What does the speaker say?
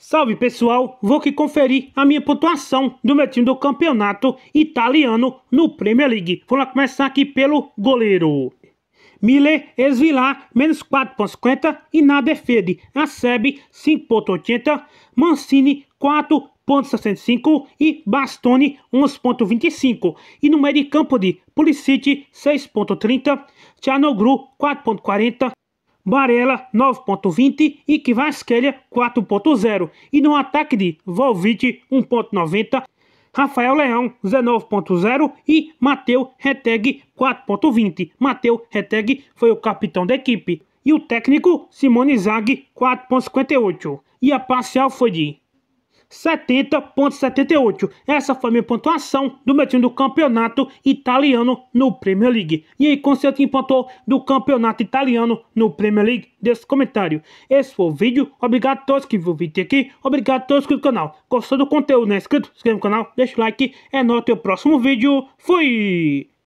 Salve pessoal, vou aqui conferir a minha pontuação do meu time do campeonato italiano no Premier League. Vamos lá começar aqui pelo goleiro. Miller, Esvilar, menos 4.50 e na defesa, Acebe 5.80, Mancini 4.65 e Bastoni 11.25. E no meio de campo de Pulisic 6.30, Chanogru 4.40, Barella 9.20 e Kivasquelha 4.0 e no ataque de Volvic 1.90 Rafael Leão 19.0 e Mateu Reteg 4.20. Mateu Reteg foi o capitão da equipe e o técnico Simone Zag 4.58. E a parcial foi de 70.78. Essa foi minha pontuação do meu time do campeonato italiano no Premier League. E aí, com seu time pontuou do campeonato italiano no Premier League? Deixe comentário. Esse foi o vídeo. Obrigado a todos que viram o vídeo aqui. Obrigado a todos que o canal. Gostou do conteúdo, né? Inscrito? Se inscreve no canal, deixa o like. É nóis, até o próximo vídeo. Fui!